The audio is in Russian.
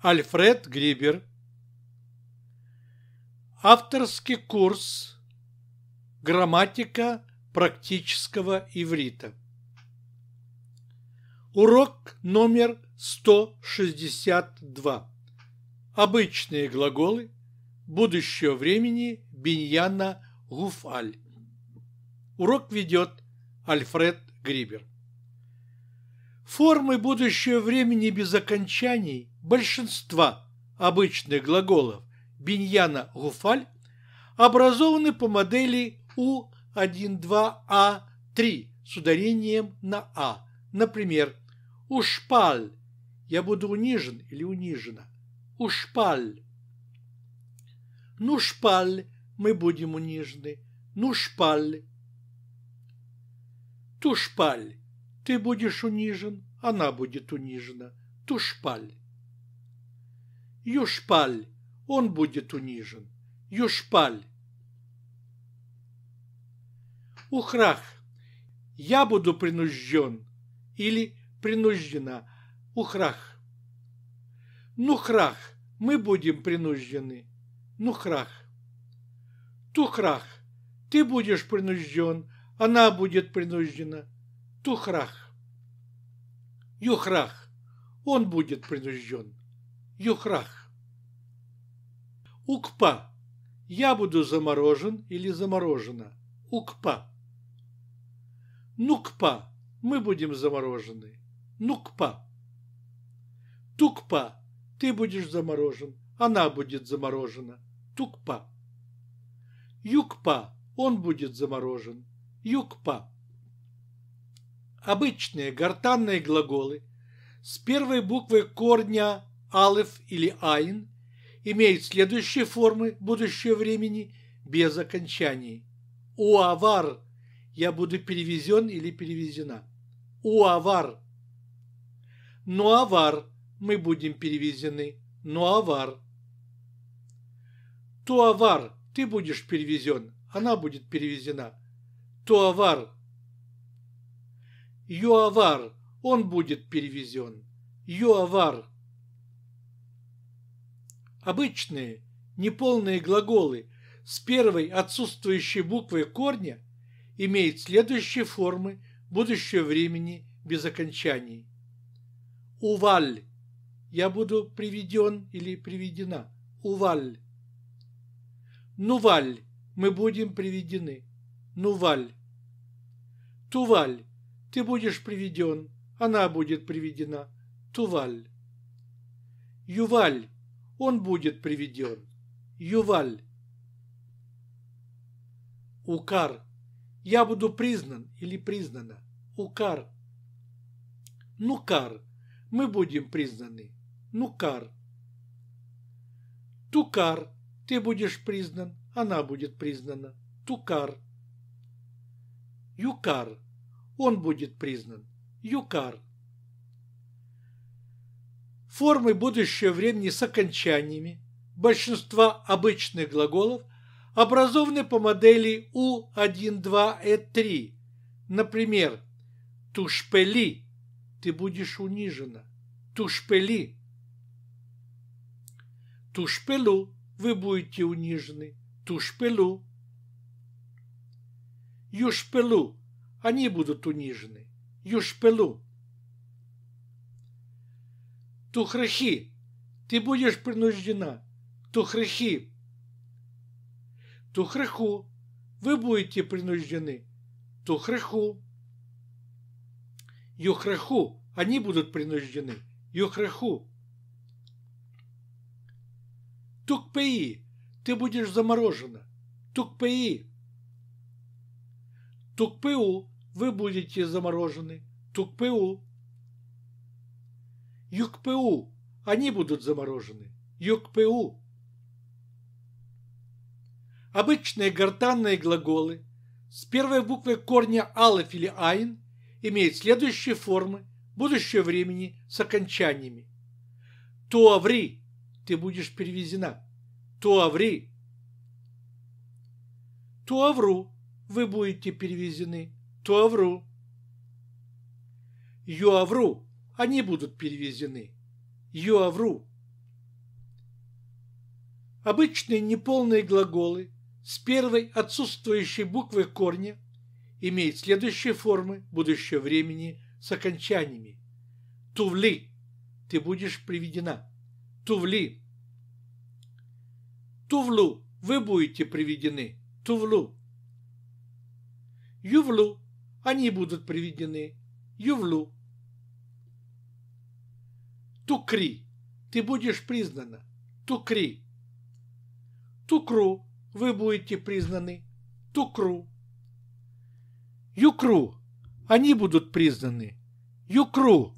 Альфред Грибер. Авторский курс «Грамматика практического иврита». Урок номер 162. Обычные глаголы будущего времени Беньяна Гуфаль. Урок ведет Альфред Грибер. Формы будущего времени без окончаний большинства обычных глаголов биньяна гуфаль образованы по модели У12А3 а с ударением на А. Например, ушпаль. Я буду унижен или унижена. Ушпаль. Ну шпаль, мы будем унижены. Ну шпаль. Тушпаль, ты будешь унижен, она будет унижена. Тушпаль. Юшпаль, он будет унижен. Юшпаль. Ухрах, я буду принужден или принуждена. Ухрах. Нухрах, мы будем принуждены. Нухрах. Тухрах, ты будешь принужден, она будет принуждена. Тухрах. Юхрах, он будет принужден. Юхрах. Укпа. Я буду заморожен или заморожена. Укпа. Нукпа. Мы будем заморожены. Нукпа. Тукпа. Ты будешь заморожен. Она будет заморожена. Тукпа. Юкпа. Он будет заморожен. Юкпа. Обычные гортанные глаголы с первой буквы корня алеф или айн, имеет следующие формы будущего времени без окончаний. Уавар – я буду перевезен или перевезена. Уавар. Нуавар – мы будем перевезены. Нуавар. Туавар – ты будешь перевезен, она будет перевезена. Туавар. Юавар – он будет перевезен. Юавар обычные неполные глаголы с первой отсутствующей буквы корня имеют следующие формы будущего времени без окончаний. Уваль. Я буду приведен или приведена. Уваль. Нуваль. Мы будем приведены. Нуваль. Туваль. Ты будешь приведен. Она будет приведена. Туваль. Юваль он будет приведен. Юваль. Укар. Я буду признан или признана. Укар. Нукар. Мы будем признаны. Нукар. Тукар. Ты будешь признан. Она будет признана. Тукар. Юкар. Он будет признан. Юкар формы будущего времени с окончаниями большинства обычных глаголов образованы по модели У1, 2, Э, 3. Например, «тушпели» – «ты будешь унижена», «тушпели» – «тушпелу» – «вы будете унижены», «тушпелу» – «юшпелу» – «они будут унижены», «юшпелу» – Тухрахи, ты будешь принуждена. Тухрахи. Тухраху, вы будете принуждены. Тухраху. Юхраху, они будут принуждены. Юхраху. Тукпеи, ты будешь заморожена. Тукпеи. Тукпеу, вы будете заморожены. Тукпеу. ЮКПУ. Они будут заморожены. ЮКПУ. Обычные гортанные глаголы с первой буквой корня алеф или айн имеют следующие формы будущего времени с окончаниями. Туаври – ты будешь перевезена. Туаври. Туавру – вы будете перевезены. Туавру. Юавру они будут перевезены. Юавру. Обычные неполные глаголы с первой отсутствующей буквы корня имеют следующие формы будущего времени с окончаниями. Тувли – ты будешь приведена. Тувли. Тувлу – вы будете приведены. Тувлу. Ювлу – они будут приведены. Ювлу. Тукри. Ты будешь признана. Тукри. Тукру. Вы будете признаны. Тукру. Юкру. Они будут признаны. Юкру.